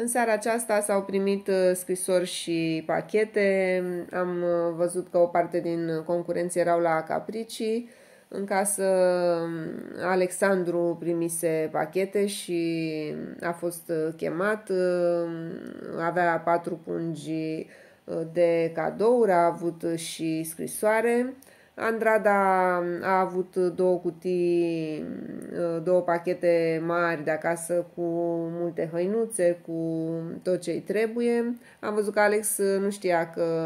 În seara aceasta s-au primit uh, scrisori și pachete, am uh, văzut că o parte din concurenți erau la Capricii, în casă um, Alexandru primise pachete și a fost uh, chemat, um, avea patru pungi de cadouri, a avut și scrisoare. Andrada a avut două cutii, două pachete mari de acasă cu multe hăinuțe, cu tot ce-i trebuie. Am văzut că Alex nu știa că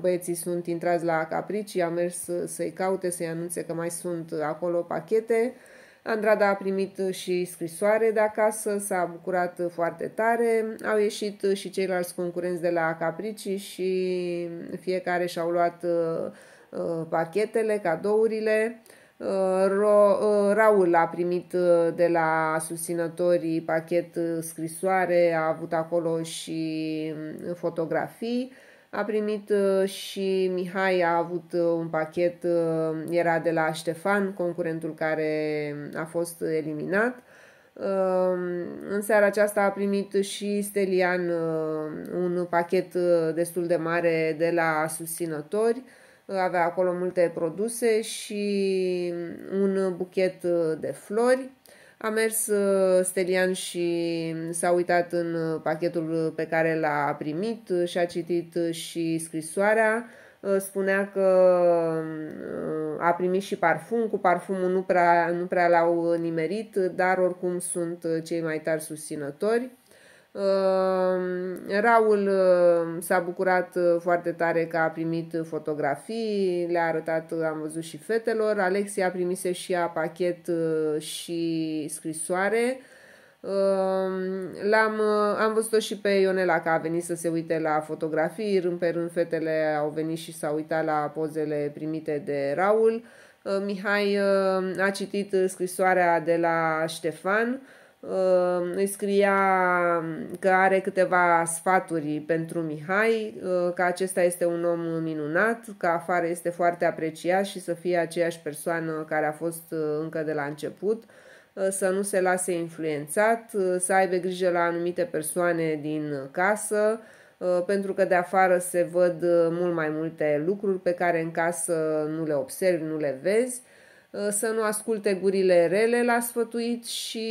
băieții sunt intrați la Caprici, a mers să-i caute, să-i anunțe că mai sunt acolo pachete. Andrada a primit și scrisoare de acasă, s-a bucurat foarte tare. Au ieșit și ceilalți concurenți de la Capricii și fiecare și-au luat uh, Uh, pachetele, cadourile. Uh, uh, Raul a primit de la susținătorii pachet scrisoare, a avut acolo și um, fotografii. A primit și Mihai a avut un pachet, era de la Ștefan, concurentul care um, a fost eliminat. Um, în seara aceasta a primit și Stelian un pachet destul de mare de la susținători avea acolo multe produse și un buchet uh, de flori. A mers uh, Stelian și s-a uitat în uh, pachetul pe care l-a primit și a citit și scrisoarea. Spunea că a primit și parfum, cu parfumul nu prea, nu prea l-au nimerit, dar oricum sunt cei mai tari susținători. Raul uh, s-a bucurat uh, foarte tare că a primit fotografii, le-a arătat, uh, am văzut și fetelor. Alexia a primise și a pachet și scrisoare. Um, l-am, am văzut-o și pe Ionela că a venit să se uite la fotografii, rând pe rând fetele au venit și s-au uitat la pozele primite de Raul. Mihai a citit scrisoarea de la Ștefan Ehm, îi scria că are câteva sfaturi pentru Mihai, ehm, că acesta este un om minunat, că afară este foarte apreciat și să fie aceeași persoană care a fost ehm, încă de la început, să nu se lase influențat, să aibă grijă la anumite persoane din casă, pentru că de afară se văd mult mai multe lucruri pe care în casă nu le observi, nu le vezi, Uh, să nu asculte gurile rele, l-a sfătuit și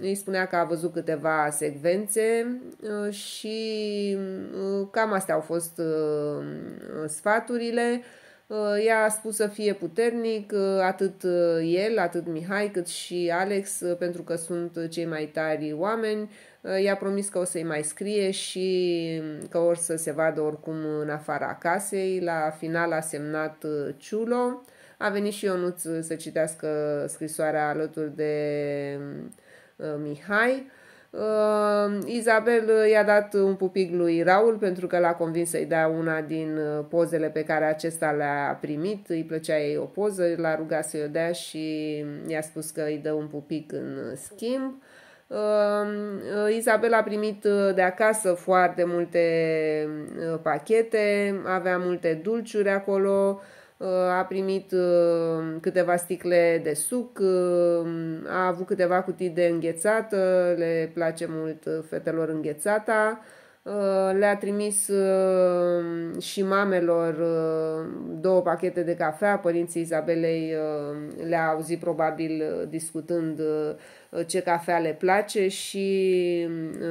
îi spunea că a văzut câteva secvențe uh, și uh, cam astea au fost sfaturile. Ea a spus să fie puternic, atât el, atât Mihai, cât și Alex, pentru că sunt cei mai tari oameni. I-a promis că o să-i mai scrie și că or să se vadă oricum în afara casei. La final a semnat Ciulo. A venit și Ionuț uh, să citească scrisoarea alături de uh, uh, Mihai. Uh, Izabel i-a dat un pupic lui Raul pentru că l-a convins să-i dea una din pozele pe care acesta le-a primit. Îi plăcea ei o poză, l-a rugat să-i o dea și i-a spus că îi dă un pupic în schimb. Uh, a primit de acasă foarte multe pachete, avea multe dulciuri acolo. Uh, a primit uh, câteva sticle de suc, uh, a avut câteva cutii de înghețată, le place mult uh, fetelor înghețata, Uh, le-a trimis uh, și mamelor uh, două pachete de cafea, părinții Izabelei le-a auzit probabil discutând ce cafea le place și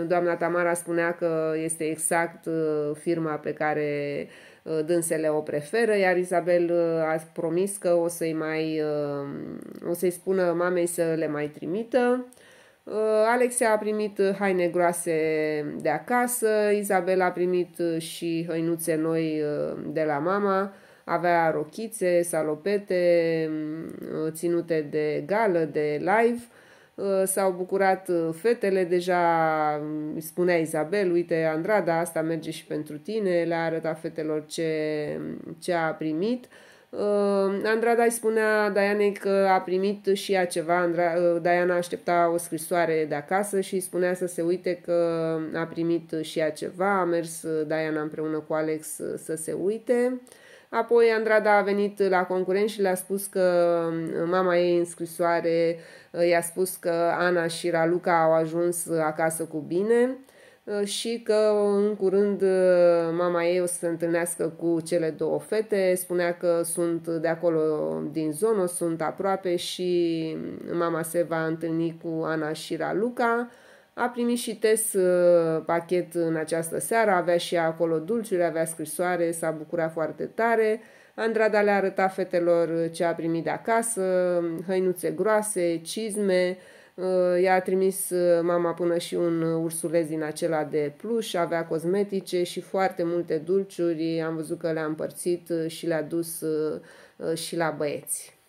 doamna Tamara spunea că este exact firma pe care dânsele o preferă, iar Isabel a promis că o să-i mai o să-i spună mamei să le mai trimită. Uh, Alexia a primit uh, haine groase de acasă, Izabela a primit uh, și hăinuțe noi de la mama, avea rochițe, salopete, mm, ținute de gală, de live, s-au bucurat fetele, deja mm, spunea Izabel, uite Andrada, asta merge și pentru tine, le-a arătat fetelor ce, ce a primit. Uh, Andrada îi spunea Dianei că a primit și ea ceva. Andra, uh, Diana aștepta o scrisoare de acasă și îi spunea să se uite că a primit și ea ceva. A mers uh, Diana împreună cu Alex uh, să se uite. Apoi Andrada a venit la concurent și le-a spus că uh, mama ei în scrisoare i-a spus că Ana și Raluca au ajuns acasă cu bine. Uh, și că în curând uh, mama ei o să se întâlnească cu cele două fete. Spunea că sunt de acolo din zonă, sunt aproape și mama se va întâlni cu Ana și Raluca. A primit și Tess uh, pachet în această seară, avea și acolo dulciuri, avea scrisoare, s-a bucurat foarte tare. Andrada le-a arătat fetelor ce a primit de acasă, hăinuțe groase, cizme, ea uh, a trimis uh, mama până și un uh, ursulez din acela de pluș, avea cosmetice și foarte multe dulciuri. Am văzut că le-a împărțit și le-a dus și la băieți.